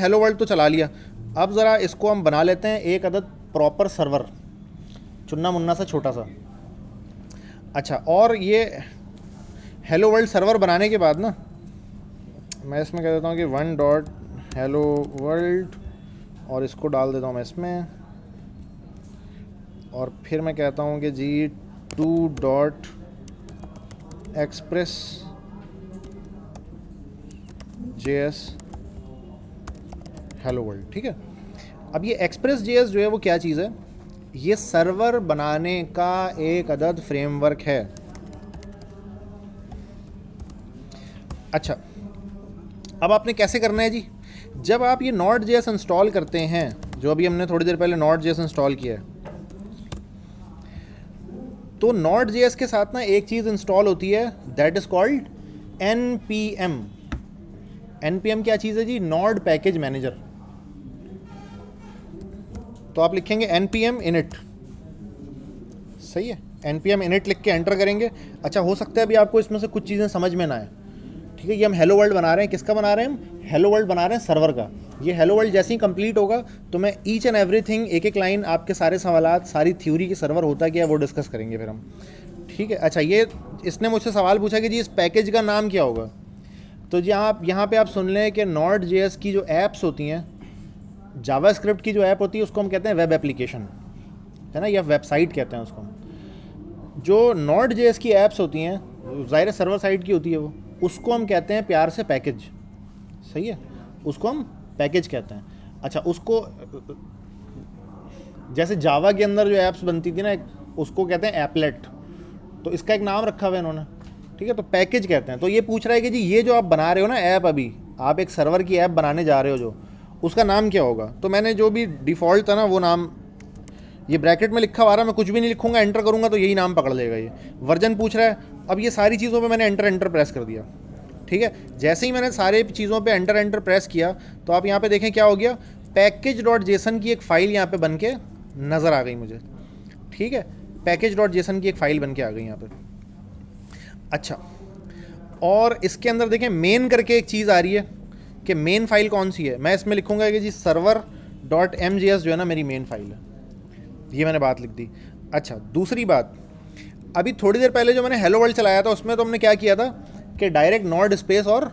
hello world तो चला लिया अब ज़रा इसको हम बना लेते हैं एक अदद प्रॉपर सर्वर चुन्ना मुन्ना सा छोटा सा अच्छा और ये हेलो वर्ल्ड सर्वर बनाने के बाद ना मैं इसमें कह देता हूँ कि वन डॉट हेलो वर्ल्ड और इसको डाल देता हूँ मैं इसमें और फिर मैं कहता हूँ कि जी to dot express J S hello world ठीक है अब ये एक्सप्रेस जे जो है वो क्या चीज़ है ये सर्वर बनाने का एक अदद फ्रेमवर्क है अच्छा अब आपने कैसे करना है जी जब आप ये नॉट जे इंस्टॉल करते हैं जो अभी हमने थोड़ी देर पहले नॉट जे इंस्टॉल किया है तो नॉट जे के साथ ना एक चीज़ इंस्टॉल होती है that is called N P M क्या चीज़ है जी नॉड पैकेज मैनेजर तो आप लिखेंगे एन पी एम इनिट सही है एन पी एम इनिट लिख के एंटर करेंगे अच्छा हो सकता है अभी आपको इसमें से कुछ चीज़ें समझ में ना आए ठीक है ये हम हेलो वर्ल्ड बना रहे हैं किसका बना रहे हैं हम हेलो वर्ल्ड बना रहे हैं सर्वर का ये हेलो वर्ल्ड जैसे ही कंप्लीट होगा तो मैं ईच एंड एवरीथिंग एक एक लाइन आपके सारे सवाल सारी थ्योरी के सर्वर होता क्या है वो डिस्कस करेंगे फिर हम ठीक है अच्छा ये इसने मुझसे सवाल पूछा कि जी इस पैकेज का नाम क्या होगा तो जी आप यहाँ पे आप सुन लें कि नॉट जे की जो ऐप्स होती हैं जावास्क्रिप्ट की जो ऐप होती है उसको हम कहते हैं वेब एप्लीकेशन है ना या वेबसाइट कहते हैं उसको जो नॉट जे की ऐप्स होती हैं ज़ाहिर सर्वर साइड की होती है वो उसको हम कहते हैं प्यार से पैकेज सही है उसको हम पैकेज कहते हैं अच्छा उसको जैसे जावा के अंदर जो ऐप्स बनती थी ना उसको कहते हैं एपलेट तो इसका एक नाम रखा हुआ है इन्होंने ठीक है तो पैकेज कहते हैं तो ये पूछ रहा है कि जी ये जो आप बना रहे हो ना ऐप अभी आप एक सर्वर की ऐप बनाने जा रहे हो जो उसका नाम क्या होगा तो मैंने जो भी डिफ़ॉल्ट था ना वो नाम ये ब्रैकेट में लिखा हुआ रहा मैं कुछ भी नहीं लिखूंगा एंटर करूंगा तो यही नाम पकड़ लेगा ये वर्जन पूछ रहा है अब ये सारी चीज़ों पे मैंने एंटर एंटर प्रेस कर दिया ठीक है जैसे ही मैंने सारे चीज़ों पे एंटर एंटर प्रेस किया तो आप यहाँ पे देखें क्या हो गया पैकेज डॉट जेसन की एक फ़ाइल यहाँ पे बन के नज़र आ गई मुझे ठीक है पैकेज डॉट जेसन की एक फ़ाइल बन के आ गई यहाँ पर अच्छा और इसके अंदर देखें मेन करके एक चीज़ आ रही है कि मेन फाइल कौन सी है मैं इसमें लिखूंगा कि जी server dot M G S जो है ना मेरी मेन फाइल है ये मैंने बात लिख दी अच्छा दूसरी बात अभी थोड़ी देर पहले जो मैंने हेलो वर्ल्ड चलाया था उसमें तो हमने क्या किया था कि डायरेक्ट नॉट स्पेस और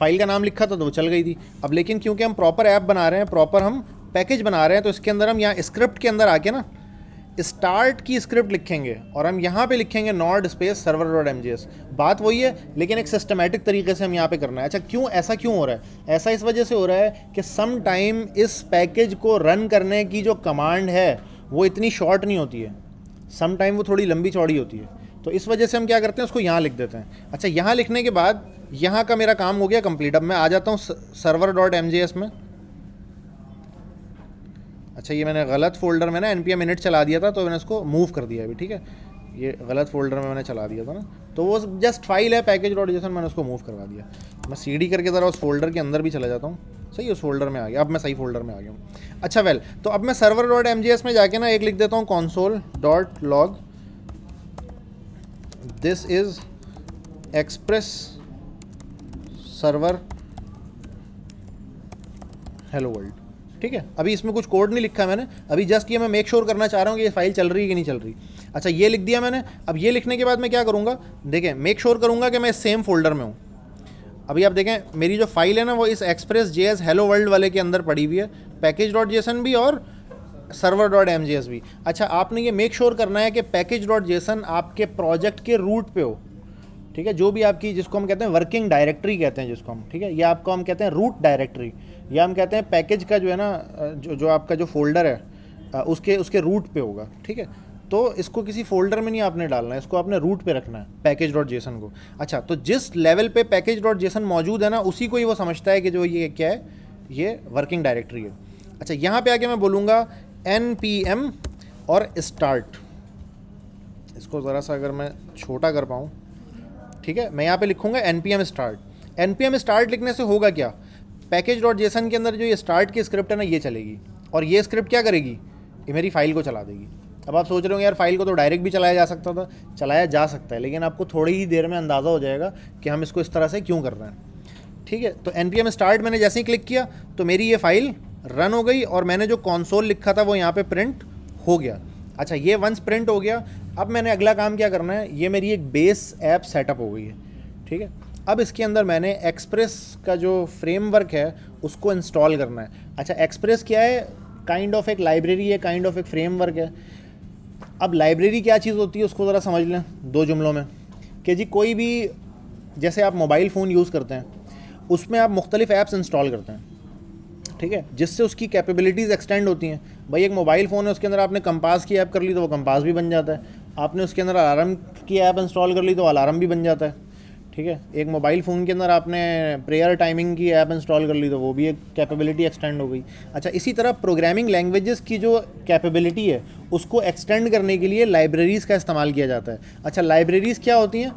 फाइल का नाम लिखा था तो वो चल गई थी अब लेकिन क्योंकि हम प्रॉपर ऐप बना रहे हैं प्रॉपर हम पैकेज बना रहे हैं तो इसके अंदर हम यहाँ स्क्रिप्ट के अंदर आके ना स्टार्ट की स्क्रिप्ट लिखेंगे और हम यहाँ पे लिखेंगे node space server dot M बात वही है लेकिन एक सिस्टमेटिक तरीके से हम यहाँ पे करना है अच्छा क्यों ऐसा क्यों हो रहा है ऐसा इस वजह से हो रहा है कि सम टाइम इस पैकेज को रन करने की जो कमांड है वो इतनी शॉर्ट नहीं होती है सम टाइम वो थोड़ी लंबी चौड़ी होती है तो इस वजह से हम क्या करते हैं उसको यहाँ लिख देते हैं अच्छा यहाँ लिखने के बाद यहाँ का मेरा काम हो गया कंप्लीट अब मैं आ जाता हूँ सर्वर डॉट एम में अच्छा ये मैंने गलत फोल्डर में ना एन पी चला दिया था तो मैंने उसको मूव कर दिया अभी ठीक है ये गलत फोल्डर में मैंने चला दिया था ना तो वो जस्ट फाइल है पैकेज डॉट जैसा मैंने उसको मूव करवा दिया मैं सीडी करके ज़रा उस फोल्डर के अंदर भी चला जाता हूँ सही उस फोल्डर में आ गया अब मैं सही फोल्डर में आ गया हूँ अच्छा वेल तो अब मैं सर्वर डॉट एम में जाके ना एक लिख देता हूँ console dot log this is express server hello world ठीक है अभी इसमें कुछ कोड नहीं लिखा मैंने अभी जस्ट ये मैं मेक श्योर करना चाह रहा हूँ कि ये फाइल चल रही है कि नहीं चल रही अच्छा ये लिख दिया मैंने अब ये लिखने के बाद मैं क्या करूँगा देखें मेक श्योर करूँगा कि मैं सेम फोल्डर में हूँ अभी आप देखें मेरी जो फाइल है ना वो इस express J S hello world वाले के अंदर पड़ी हुई है पैकेज डॉट जेसन भी और server dot M J S भी अच्छा आपने ये मेक श्योर करना है कि पैकेज डॉट जेसन आपके प्रोजेक्ट के रूट पे हो ठीक है जो भी आपकी जिसको हम कहते हैं वर्किंग डायरेक्टरी कहते हैं जिसको हम ठीक है या आपको हम कहते हैं रूट डायरेक्टरी या हम कहते हैं पैकेज का जो है ना जो जो आपका जो फोल्डर है उसके उसके रूट पे होगा ठीक है तो इसको किसी फोल्डर में नहीं आपने डालना है इसको आपने रूट पे रखना है पैकेज डॉट जेसन को अच्छा तो जिस लेवल पे पैकेज डॉट जेसन मौजूद है ना उसी को ही वो समझता है कि जो ये क्या है ये वर्किंग डायरेक्टरी है अच्छा यहाँ पे आके मैं बोलूँगा एन पी एम और स्टार्ट इसको ज़रा सा अगर मैं छोटा कर पाऊँ ठीक है मैं यहाँ पे लिखूंगा N P M start N P M start लिखने से होगा क्या पैकेज डॉट जेसन के अंदर जो ये स्टार्ट की स्क्रिप्ट है ना ये चलेगी और ये स्क्रिप्ट क्या करेगी ये मेरी फाइल को चला देगी अब आप सोच रहे होंगे यार फाइल को तो डायरेक्ट भी चलाया जा सकता था चलाया जा सकता है लेकिन आपको थोड़ी ही देर में अंदाज़ा हो जाएगा कि हम इसको इस तरह से क्यों कर रहे हैं ठीक है तो एन पी एम स्टार्ट मैंने जैसे ही क्लिक किया तो मेरी ये फाइल रन हो गई और मैंने जो कॉन्सोल लिखा था वो यहाँ पे प्रिंट हो गया अच्छा ये वंस प्रिंट हो गया अब मैंने अगला काम क्या करना है ये मेरी एक बेस ऐप सेटअप हो गई है ठीक है अब इसके अंदर मैंने एक्सप्रेस का जो फ्रेमवर्क है उसको इंस्टॉल करना है अच्छा एक्सप्रेस क्या है काइंड ऑफ एक लाइब्रेरी है काइंड ऑफ एक फ्रेमवर्क है अब लाइब्रेरी क्या चीज़ होती है उसको ज़रा समझ लें दो जुमलों में कि जी कोई भी जैसे आप मोबाइल फ़ोन यूज़ करते हैं उसमें आप मुख्तलिफ ऐप्स इंस्टॉल करते हैं ठीक है जिससे उसकी कैपेबिलिटीज़ एक्सटेंड होती हैं भाई एक मोबाइल फ़ोन है उसके अंदर आपने कंपास की ऐप कर ली तो वो कंपास भी बन जाता है आपने उसके अंदर अलार्म की ऐप इंस्टॉल कर ली तो अलार्म भी बन जाता है ठीक है एक मोबाइल फ़ोन के अंदर आपने प्रेयर टाइमिंग की ऐप इंस्टॉल कर ली तो वो भी एक कैपेबिलिटी एक्सटेंड हो गई अच्छा इसी तरह प्रोग्रामिंग लैंग्वेजेस की जो कैपेबिलिटी है उसको एक्सटेंड करने के लिए लाइब्रेरीज़ का इस्तेमाल किया जाता है अच्छा लाइब्रेरीज़ क्या होती हैं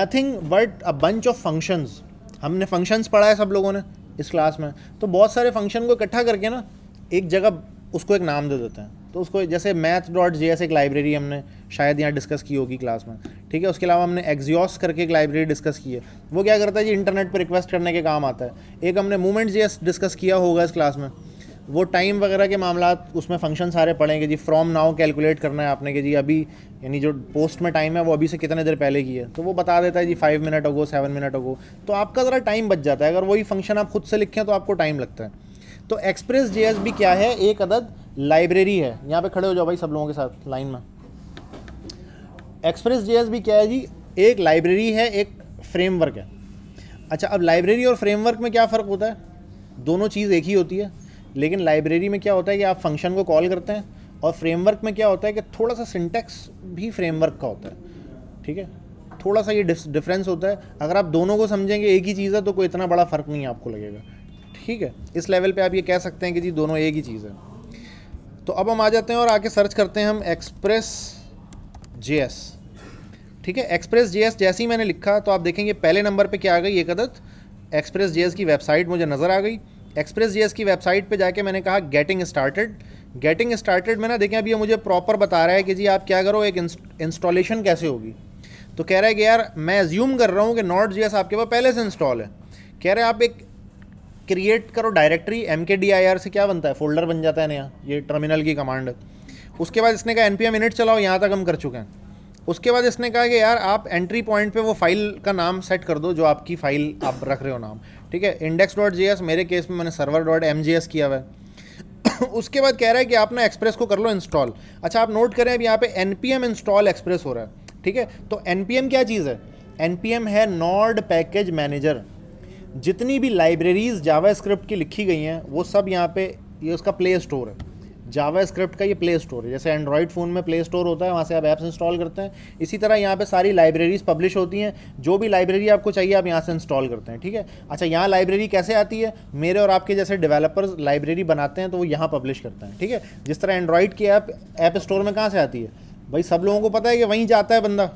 nothing but a bunch of functions हमने फंक्शंस पढ़ा है सब लोगों ने इस क्लास में तो बहुत सारे फंक्शन को इकट्ठा करके ना एक जगह उसको एक नाम दे देते हैं तो उसको जैसे मैथ डॉट जे एस एक लाइब्रेरी हमने शायद यहाँ डिस्कस की होगी क्लास में ठीक है उसके अलावा हमने एग्जियोस करके एक लाइब्रेरी डिस्कस की है वो क्या करता है जी इंटरनेट पर रिक्वेस्ट करने के काम आता है एक हमने मूवमेंट जी डिस्कस किया होगा इस क्लास में वो टाइम वगैरह के मामला उसमें फंक्शन सारे पड़ेंगे जी फ्रॉम नाउ कैलकुलेट करना है आपने कि जी अभी यानी जो पोस्ट में टाइम है वो अभी से कितने देर पहले की है तो वो बता देता है जी फाइव मिनट होगो सेवन मिनट होगो तो आपका ज़रा टाइम बच जाता है अगर वही फंक्शन आप खुद से लिखें तो आपको टाइम लगता है तो एक्सप्रेस जे भी क्या है एक अदद लाइब्रेरी है यहाँ पे खड़े हो जाओ भाई सब लोगों के साथ लाइन में एक्सप्रेस जे भी क्या है जी एक लाइब्रेरी है एक फ्रेमवर्क है अच्छा अब लाइब्रेरी और फ्रेमवर्क में क्या फ़र्क होता है दोनों चीज़ एक ही होती है लेकिन लाइब्रेरी में क्या होता है कि आप फंक्शन को कॉल करते हैं और फ्रेमवर्क में क्या होता है कि थोड़ा सा सिंटेक्स भी फ्रेमवर्क का होता है ठीक है थोड़ा सा ये डिफरेंस होता है अगर आप दोनों को समझेंगे एक ही चीज़ है तो कोई इतना बड़ा फ़र्क नहीं आपको लगेगा ठीक है इस लेवल पे आप ये कह सकते हैं कि जी दोनों एक ही चीज़ है तो अब हम आ जाते हैं और आके सर्च करते हैं हम एक्सप्रेस जे ठीक है एक्सप्रेस जे जैसे ही मैंने लिखा तो आप देखेंगे पहले नंबर पर क्या आ गई ये कदर एक्सप्रेस जे की वेबसाइट मुझे नज़र आ गई एक्सप्रेस जे की वेबसाइट पर जाके मैंने कहा गेटिंग स्टार्टेड गेटिंग स्टार्टेड में ना देखें अभी ये मुझे प्रॉपर बता रहा है कि जी आप क्या करो एक इंस्टॉलेशन कैसे होगी तो कह रहा है कि यार मैं ज्यूम कर रहा हूँ कि नॉट जी आपके पास पहले से इंस्टॉल है कह रहे हैं आप एक क्रिएट करो directory M K D I R से क्या बनता है फोल्डर बन जाता है नया ये टर्मिनल की कमांड उसके बाद इसने कहा एन पी एम मिनट चलाओ यहाँ तक हम कर चुके हैं उसके बाद इसने कहा कि यार आप एंट्री पॉइंट पे वो फाइल का नाम सेट कर दो जो आपकी फाइल आप रख रहे हो नाम ठीक है इंडेक्स डॉट जी एस मेरे केस में मैंने server dot M G S किया हुआ है उसके बाद कह रहा है कि आप ना एक्सप्रेस को कर लो इंस्टॉल अच्छा आप नोट करें अब यहाँ पे N P M install express हो रहा है ठीक है तो एन पी एम क्या चीज़ है एन पी एम है नॉड पैकेज मैनेजर जितनी भी लाइब्रेरीज़ जावा स्क्रिप्ट की लिखी गई हैं वो सब यहाँ पे ये उसका प्ले स्टोर है जावा स्क्रिप्ट का ये प्ले स्टोर है जैसे एंड्रॉयड फ़ोन में प्ले स्टोर होता है वहाँ से आप ऐप्स इंस्टॉल करते हैं इसी तरह यहाँ पे सारी लाइब्रेरीज़ पब्लिश होती हैं जो भी लाइब्रेरी आपको चाहिए आप यहाँ से इंस्टॉल करते हैं ठीक है अच्छा यहाँ लाइब्रेरी कैसे आती है मेरे और आपके जैसे डेवलपर्स लाइब्रेरी बनाते हैं तो वो यहाँ पब्लिश करते हैं ठीक है जिस तरह एंड्रॉयड की ऐप ऐप स्टोर में कहाँ से आती है भाई सब लोगों को पता है कि वहीं जाता है बंदा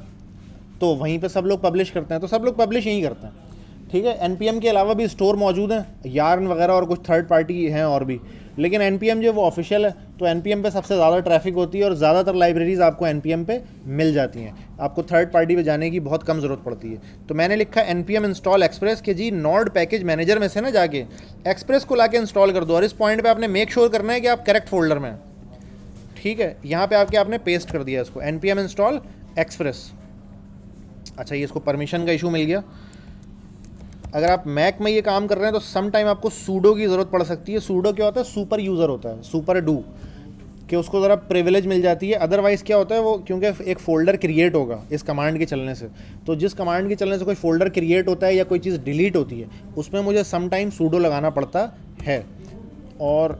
तो वहीं पर सब लोग पब्लिश करते हैं तो सब लोग पब्लिश यहीं करते हैं ठीक है एन के अलावा भी स्टोर मौजूद हैं यार्न वगैरह और कुछ थर्ड पार्टी हैं और भी लेकिन एन जो वो ऑफिशियल है तो एन पे सबसे ज़्यादा ट्रैफिक होती है और ज़्यादातर लाइब्रेरीज़ आपको एन पे मिल जाती हैं आपको थर्ड पार्टी पे जाने की बहुत कम ज़रूरत पड़ती है तो मैंने लिखा एन इंस्टॉल एक्सप्रेस के जी नॉर्ड पैकेज मैनेजर में से ना जाके एक्सप्रेस को ला इंस्टॉल कर दो और इस पॉइंट पर आपने मेक श्योर करना है कि आप करेक्ट फोल्डर में ठीक है यहाँ पर आपके आपने पेस्ट कर दिया इसको एन इंस्टॉल एक्सप्रेस अच्छा ये इसको परमिशन का इशू मिल गया अगर आप मैक में ये काम कर रहे हैं तो सम टाइम आपको सूडो की ज़रूरत पड़ सकती है सूडो क्या होता है सुपर यूज़र होता है सुपर डू कि उसको ज़रा प्रिविलेज मिल जाती है अदरवाइज़ क्या होता है वो क्योंकि एक फ़ोल्डर क्रिएट होगा इस कमांड के चलने से तो जिस कमांड के चलने से कोई फ़ोल्डर क्रिएट होता है या कोई चीज़ डिलीट होती है उसमें मुझे समटाइम सूडो लगाना पड़ता है और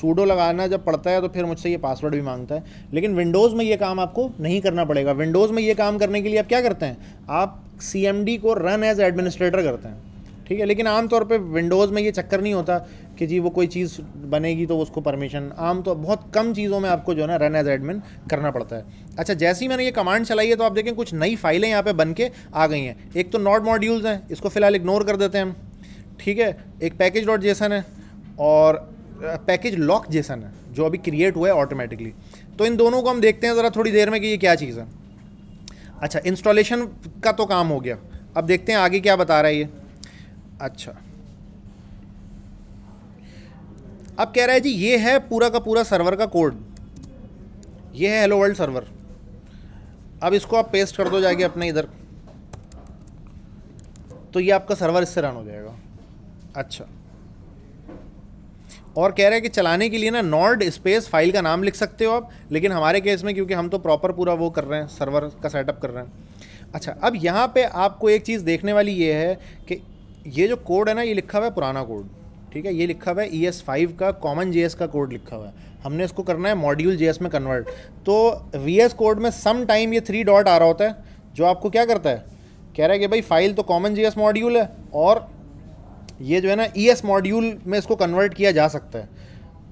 सूडो लगाना जब पड़ता है तो फिर मुझसे ये पासवर्ड भी मांगता है लेकिन विंडोज़ में ये काम आपको नहीं करना पड़ेगा विंडोज़ में ये काम करने के लिए आप क्या करते हैं आप सी को रन एज एडमिनिस्ट्रेटर करते हैं ठीक है लेकिन आमतौर पर विंडोज़ में ये चक्कर नहीं होता कि जी वो कोई चीज़ बनेगी तो उसको परमिशन आम तो बहुत कम चीज़ों में आपको जो है ना रन एज एडमिन करना पड़ता है अच्छा जैसे ही मैंने ये कमांड चलाई है तो आप देखें कुछ नई फाइलें यहाँ पे बन के आ गई हैं एक तो नॉट मॉड्यूल्स हैं इसको फिलहाल इग्नोर कर देते हैं हम ठीक है एक पैकेज डॉट जेसन है और पैकेज लॉक जेसन है जो अभी क्रिएट हुआ है ऑटोमेटिकली तो इन दोनों को हम देखते हैं ज़रा थोड़ी देर में कि ये क्या चीज़ है अच्छा इंस्टॉलेशन का तो काम हो गया अब देखते हैं आगे क्या बता रहा है ये अच्छा अब कह रहा है जी ये है पूरा का पूरा सर्वर का कोड ये है हेलो वर्ल्ड सर्वर अब इसको आप पेस्ट कर दो जाके अपने इधर तो ये आपका सर्वर इससे रन हो जाएगा अच्छा और कह रहा है कि चलाने के लिए ना नॉर्ड स्पेस फाइल का नाम लिख सकते हो आप लेकिन हमारे केस में क्योंकि हम तो प्रॉपर पूरा वो कर रहे हैं सर्वर का सेटअप कर रहे हैं अच्छा अब यहाँ पे आपको एक चीज़ देखने वाली ये है कि ये जो कोड है ना ये लिखा हुआ है पुराना कोड ठीक है ये लिखा हुआ है ई एस फाइव का कॉमन जे एस का कोड लिखा हुआ है हमने इसको करना है मॉड्यूल जे एस में कन्वर्ट तो वी एस कोड में सम टाइम ये थ्री डॉट आ रहा होता है जो आपको क्या करता है कह रहा है कि भाई फाइल तो कॉमन जी एस मॉड्यूल है और ये जो है ना ई एस मॉड्यूल में इसको कन्वर्ट किया जा सकता है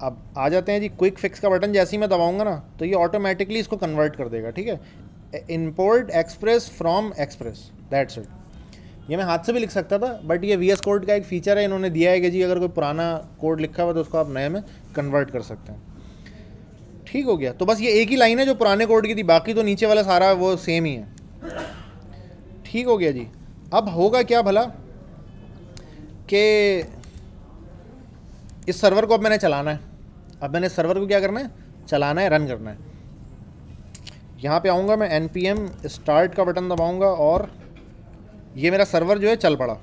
अब आ जाते हैं जी क्विक फिक्स का बटन जैसे ही मैं दबाऊंगा ना तो ये ऑटोमेटिकली इसको कन्वर्ट कर देगा ठीक है import express from express that's it ये मैं हाथ से भी लिख सकता था बट ये वी एस कोड का एक फीचर है इन्होंने दिया है कि जी अगर कोई पुराना कोड लिखा हुआ तो उसको आप नए में कन्वर्ट कर सकते हैं ठीक हो गया तो बस ये एक ही लाइन है जो पुराने कोड की थी बाकी तो नीचे वाला सारा वो सेम ही है ठीक हो गया जी अब होगा क्या भला कि इस सर्वर को अब मैंने चलाना है अब मैंने सर्वर को क्या करना है चलाना है रन करना है यहाँ पे आऊँगा मैं एन पी एम स्टार्ट का बटन दबाऊँगा और ये मेरा सर्वर जो है चल पड़ा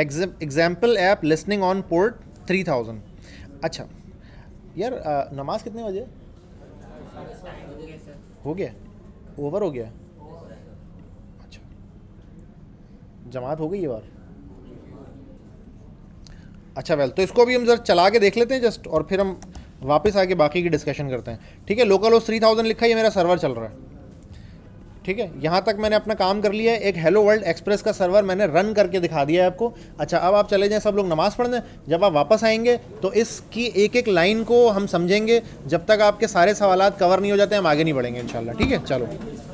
example app listening on port three thousand अच्छा यार आ, नमाज कितने बजे हो गया ओवर हो गया अच्छा जमात हो गई ये बार अच्छा वेल तो इसको भी हम जरा चला के देख लेते हैं जस्ट और फिर हम वापस आके बाकी की डिस्कशन करते हैं ठीक है लोकल होस्ट थ्री थाउजेंड लिखा है मेरा सर्वर चल रहा है ठीक है यहाँ तक मैंने अपना काम कर लिया है एक हेलो वर्ल्ड एक्सप्रेस का सर्वर मैंने रन करके दिखा दिया है आपको अच्छा अब आप चले जाएं सब लोग नमाज़ पढ़ने जब आप वापस आएंगे तो इसकी एक एक लाइन को हम समझेंगे जब तक आपके सारे सवाल कवर नहीं हो जाते हम आगे नहीं बढ़ेंगे इन ठीक है चलो